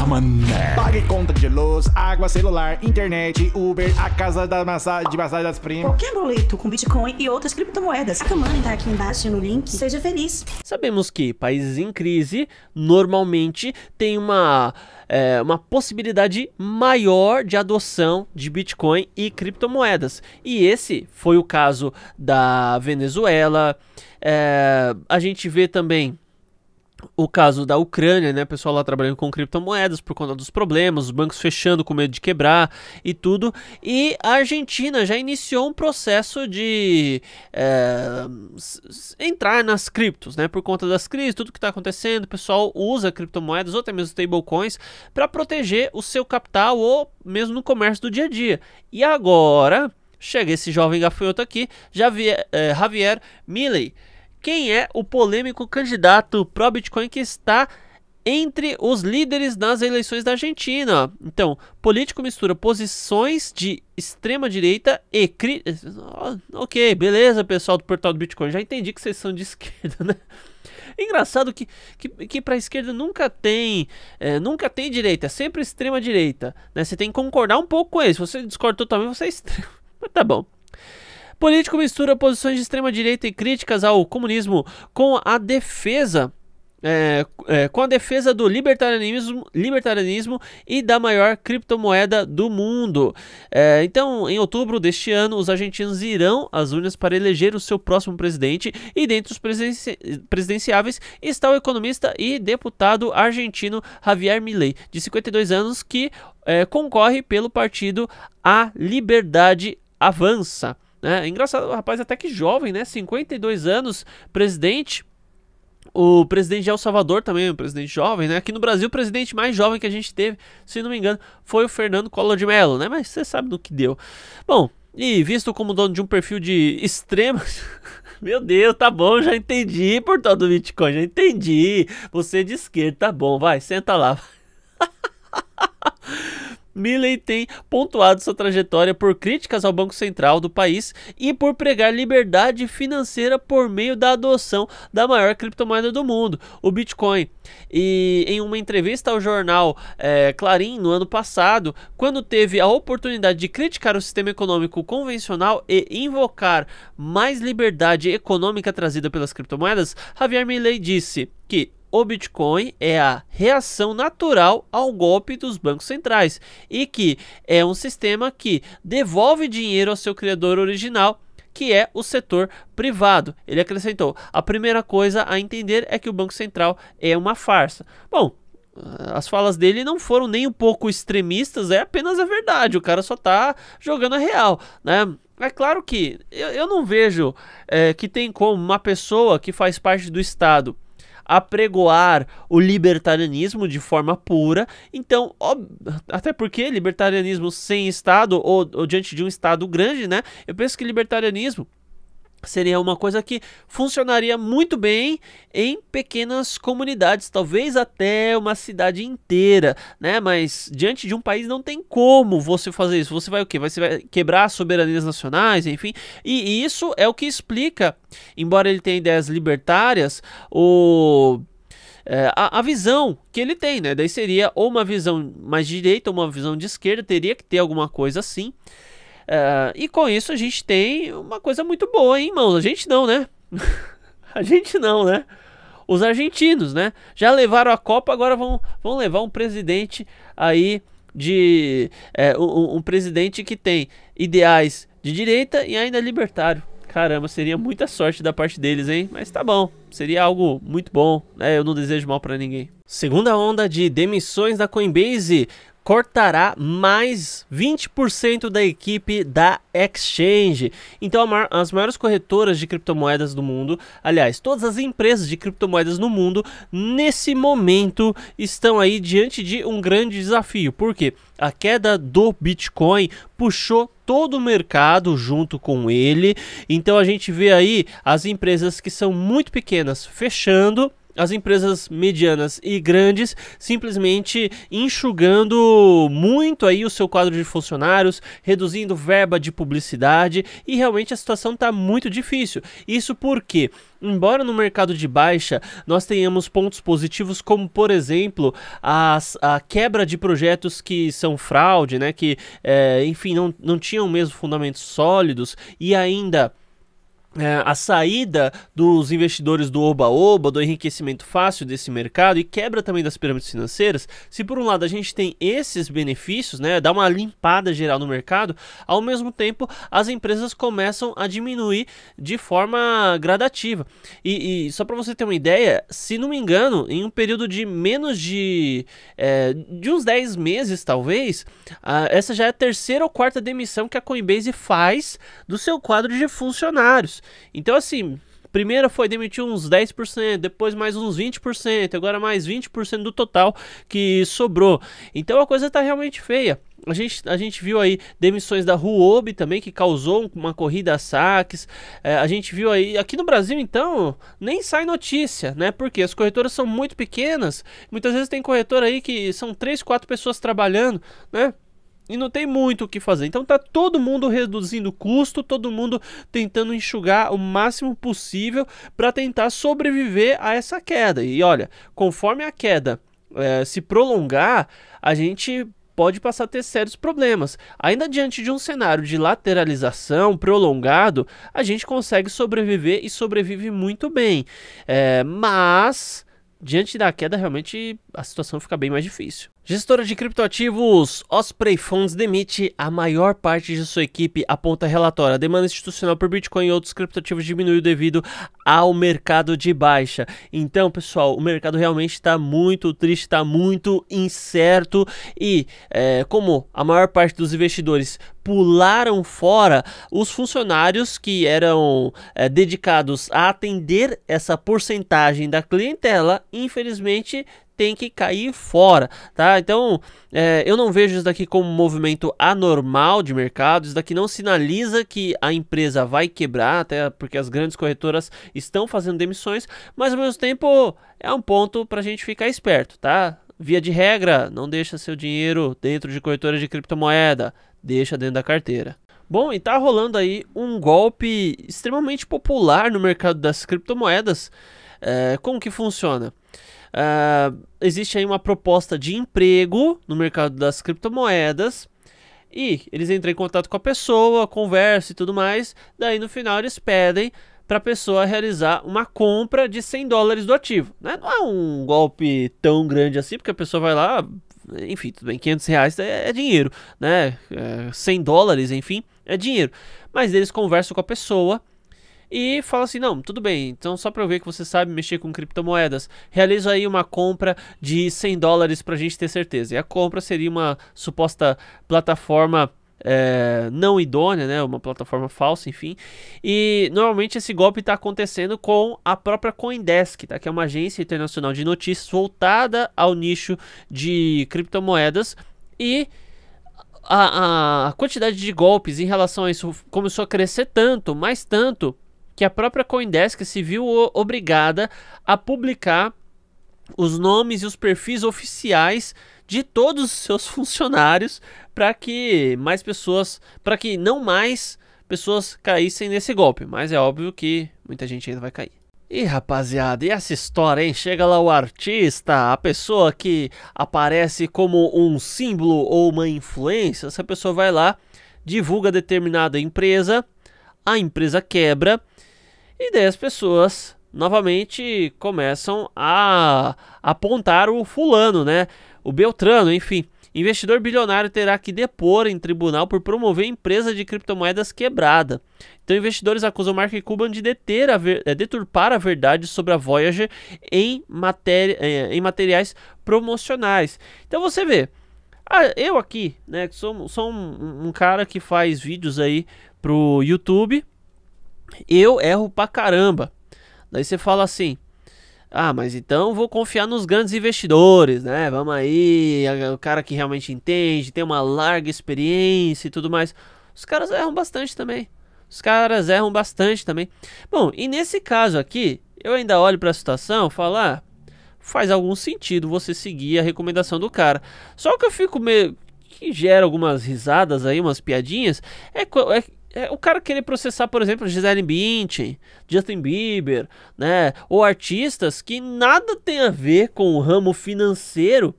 Come on, Pague conta de luz, água, celular, internet, Uber, a casa da massagem de massagem das primas. Qualquer boleto com Bitcoin e outras criptomoedas. A Kamani tá aqui embaixo no link. Seja feliz. Sabemos que países em crise normalmente têm uma, é, uma possibilidade maior de adoção de Bitcoin e criptomoedas. E esse foi o caso da Venezuela. É, a gente vê também o caso da Ucrânia, né, pessoal lá trabalhando com criptomoedas por conta dos problemas, os bancos fechando com medo de quebrar e tudo. E a Argentina já iniciou um processo de é, entrar nas criptos, né, por conta das crises, tudo que está acontecendo. O pessoal usa criptomoedas ou até mesmo stablecoins para proteger o seu capital ou mesmo no comércio do dia a dia. E agora chega esse jovem gafanhoto aqui, Javier, eh, Javier Milley quem é o polêmico candidato pró-Bitcoin que está entre os líderes nas eleições da Argentina. Então, político mistura posições de extrema direita e cri... Ah, OK, beleza, pessoal do portal do Bitcoin, já entendi que vocês são de esquerda, né? Engraçado que, que, que para a esquerda nunca tem é, nunca tem direita, é sempre extrema direita. Né? Você tem que concordar um pouco com isso? você discorda totalmente, você é extremo. Mas tá bom. Político mistura posições de extrema-direita e críticas ao comunismo com a defesa. É, é, com a defesa do libertarianismo, libertarianismo e da maior criptomoeda do mundo. É, então, em outubro deste ano, os argentinos irão às urnas para eleger o seu próximo presidente, e dentre os presidenci presidenciáveis está o economista e deputado argentino Javier Milei, de 52 anos, que é, concorre pelo partido A Liberdade Avança. Né? Engraçado, rapaz até que jovem, né? 52 anos, presidente. O presidente de El Salvador também, é um presidente jovem, né? Aqui no Brasil, o presidente mais jovem que a gente teve, se não me engano, foi o Fernando Collor de Mello, né? Mas você sabe no que deu. Bom, e visto como dono de um perfil de extrema. Meu Deus, tá bom, já entendi, portal do Bitcoin, já entendi. Você é de esquerda, tá bom, vai, senta lá. Milley tem pontuado sua trajetória por críticas ao Banco Central do país e por pregar liberdade financeira por meio da adoção da maior criptomoeda do mundo, o Bitcoin. E em uma entrevista ao jornal é, Clarim no ano passado, quando teve a oportunidade de criticar o sistema econômico convencional e invocar mais liberdade econômica trazida pelas criptomoedas, Javier Milley disse que o Bitcoin é a reação natural ao golpe dos bancos centrais e que é um sistema que devolve dinheiro ao seu criador original que é o setor privado. Ele acrescentou: a primeira coisa a entender é que o Banco Central é uma farsa. Bom, as falas dele não foram nem um pouco extremistas, é apenas a verdade. O cara só tá jogando a real, né? É claro que eu, eu não vejo é, que tem como uma pessoa que faz parte do Estado apregoar o libertarianismo de forma pura. Então, ó, até porque libertarianismo sem Estado ou, ou diante de um Estado grande, né? Eu penso que libertarianismo seria uma coisa que funcionaria muito bem em pequenas comunidades, talvez até uma cidade inteira, né? Mas diante de um país não tem como você fazer isso. Você vai o quê? Você vai quebrar soberanias nacionais, enfim. E isso é o que explica, embora ele tenha ideias libertárias, o é, a, a, visão que ele tem, né? Daí seria ou uma visão mais direita ou uma visão de esquerda, teria que ter alguma coisa assim. Ah, e com isso a gente tem uma coisa muito boa, hein, irmãos? A gente não, né? a gente não, né? Os argentinos, né? Já levaram a Copa, agora vão, vão levar um presidente aí de. É, um, um presidente que tem ideais de direita e ainda libertário. Caramba, seria muita sorte da parte deles, hein? Mas tá bom, seria algo muito bom, né? Eu não desejo mal para ninguém. Segunda onda de demissões da Coinbase cortará mais 20% da equipe da Exchange. Então, as maiores corretoras de criptomoedas do mundo, aliás, todas as empresas de criptomoedas no mundo, nesse momento estão aí diante de um grande desafio, porque a queda do Bitcoin puxou todo o mercado junto com ele. Então, a gente vê aí as empresas que são muito pequenas fechando as empresas medianas e grandes simplesmente enxugando muito aí o seu quadro de funcionários, reduzindo verba de publicidade e realmente a situação está muito difícil. Isso porque Embora no mercado de baixa nós tenhamos pontos positivos, como por exemplo as, a quebra de projetos que são fraude, né, que é, enfim não, não tinham mesmo fundamentos sólidos e ainda é, a saída dos investidores do oba-oba, do enriquecimento fácil desse mercado e quebra também das pirâmides financeiras, se por um lado a gente tem esses benefícios, né, dá uma limpada geral no mercado, ao mesmo tempo as empresas começam a diminuir de forma gradativa. E, e só para você ter uma ideia, se não me engano, em um período de menos de, é, de uns 10 meses talvez, a, essa já é a terceira ou quarta demissão que a Coinbase faz do seu quadro de funcionários. Então, assim, primeiro foi demitir uns 10%, depois mais uns 20%, agora mais 20% do total que sobrou. Então a coisa está realmente feia. A gente, a gente viu aí demissões da Huobi também, que causou uma corrida a saques. É, a gente viu aí. Aqui no Brasil, então, nem sai notícia, né? Porque as corretoras são muito pequenas. Muitas vezes tem corretora aí que são 3, 4 pessoas trabalhando, né? e não tem muito o que fazer. Então tá todo mundo reduzindo o custo, todo mundo tentando enxugar o máximo possível para tentar sobreviver a essa queda. E olha, conforme a queda é, se prolongar, a gente pode passar a ter sérios problemas. Ainda diante de um cenário de lateralização prolongado, a gente consegue sobreviver e sobrevive muito bem. É, mas diante da queda, realmente a situação fica bem mais difícil. Gestora de criptoativos Osprey Funds demite a maior parte de sua equipe, aponta relatório. A demanda institucional por Bitcoin e outros criptoativos diminuiu devido ao mercado de baixa. Então, pessoal, o mercado realmente está muito triste, está muito incerto e, é, como a maior parte dos investidores pularam fora, os funcionários que eram é, dedicados a atender essa porcentagem da clientela, infelizmente, tem que cair fora, tá? Então, é, eu não vejo isso daqui como um movimento anormal de mercado, isso daqui não sinaliza que a empresa vai quebrar, até porque as grandes corretoras estão fazendo demissões, mas ao mesmo tempo é um ponto para a gente ficar esperto, tá? Via de regra, não deixa seu dinheiro dentro de corretora de criptomoeda, deixa dentro da carteira. Bom, e tá rolando aí um golpe extremamente popular no mercado das criptomoedas. É, como que funciona? Ah, existe aí uma proposta de emprego no mercado das criptomoedas. E eles entram em contato com a pessoa, conversam e tudo mais. Daí no final eles pedem para a pessoa realizar uma compra de 100 dólares do ativo. Né? Não é um golpe tão grande assim, porque a pessoa vai lá, enfim, tudo bem, 500 reais é, é dinheiro, né? É, 100 dólares, enfim, é dinheiro. Mas eles conversam com a pessoa e fala assim: não, tudo bem, então só para eu ver que você sabe mexer com criptomoedas, realiza aí uma compra de 100 dólares para a gente ter certeza. E a compra seria uma suposta plataforma. É, não idônea, né? Uma plataforma falsa, enfim. E normalmente esse golpe está acontecendo com a própria CoinDesk, tá? Que é uma agência internacional de notícias voltada ao nicho de criptomoedas e a, a, quantidade de golpes em relação a isso começou a crescer tanto, mais tanto, que a própria Coindesk se viu obrigada a publicar os nomes e os perfis oficiais de todos os seus funcionários para que mais pessoas, para que não mais pessoas caíssem nesse golpe, mas é óbvio que muita gente ainda vai cair. E rapaziada, e essa história, hein? Chega lá o artista, a pessoa que aparece como um símbolo ou uma influência, essa pessoa vai lá, divulga determinada empresa, a empresa quebra e daí as pessoas novamente começam a apontar o fulano, né? O Beltrano, enfim. Investidor bilionário terá que depor em tribunal por promover empresa de criptomoedas quebrada. Então, investidores acusam Mark Cuban de deter a ver, é, deturpar a verdade sobre a Voyager em, é, em materiais promocionais. Então, você vê, eu aqui, né, que sou, sou um, um cara que faz vídeos aí pro YouTube eu erro pra caramba. Daí você fala assim: ah, mas então vou confiar nos grandes investidores, né? Vamos aí, o cara que realmente entende, tem uma larga experiência e tudo mais. Os caras erram bastante também. Os caras erram bastante também. Bom, e nesse caso aqui, eu ainda olho para a situação, falar, ah, faz algum sentido você seguir a recomendação do cara. Só que eu fico meio que gera algumas risadas aí, umas piadinhas, é, é é, o cara querer processar, por exemplo, Gisele Bündchen, Justin Bieber, né, ou artistas que nada tem a ver com o ramo financeiro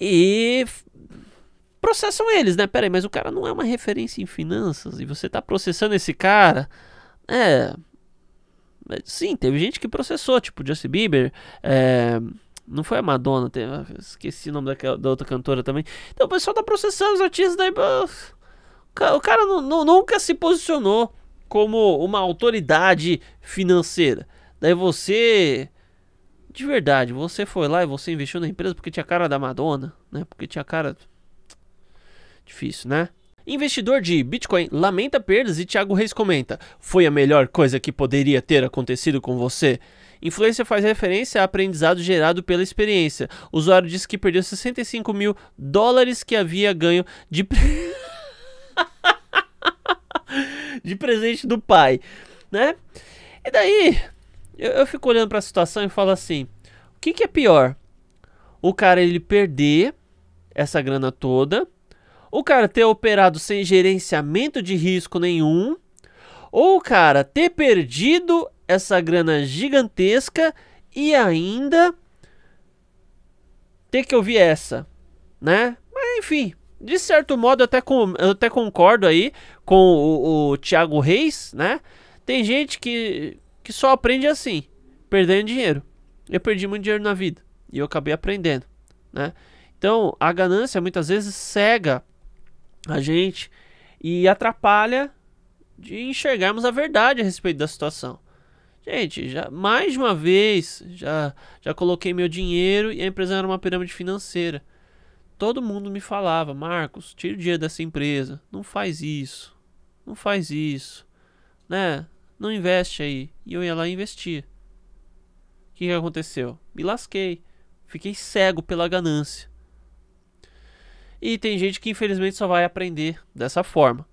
e processam eles, né? Peraí, mas o cara não é uma referência em finanças e você tá processando esse cara, é... é sim, teve gente que processou, tipo Justin Bieber, é... Não foi a Madonna, teve, esqueci o nome daquela, da outra cantora também. Então o pessoal tá processando os artistas daí. O cara nunca se posicionou como uma autoridade financeira. Daí você. De verdade, você foi lá e você investiu na empresa porque tinha cara da Madonna, né? Porque tinha cara. Difícil, né? Investidor de Bitcoin lamenta perdas e Thiago Reis comenta: Foi a melhor coisa que poderia ter acontecido com você. Influência faz referência a aprendizado gerado pela experiência. O usuário disse que perdeu 65 mil dólares que havia ganho de, pre... de presente do pai, né? E daí eu, eu fico olhando para a situação e falo assim: o que, que é pior? O cara ele perder essa grana toda o cara ter operado sem gerenciamento de risco nenhum, ou o cara ter perdido essa grana gigantesca e ainda ter que ouvir essa, né? Mas enfim, de certo modo eu até, com, eu até concordo aí com o, o Thiago Reis, né? Tem gente que, que só aprende assim, perdendo dinheiro. Eu perdi muito dinheiro na vida e eu acabei aprendendo, né? Então, a ganância muitas vezes cega a gente e atrapalha de enxergarmos a verdade a respeito da situação. Gente, já mais de uma vez já, já coloquei meu dinheiro e a empresa era uma pirâmide financeira. Todo mundo me falava, Marcos, tira o dinheiro dessa empresa, não faz isso, não faz isso, né? Não investe aí. E eu ia lá e investia. O que, que aconteceu? Me lasquei. Fiquei cego pela ganância. E tem gente que infelizmente só vai aprender dessa forma.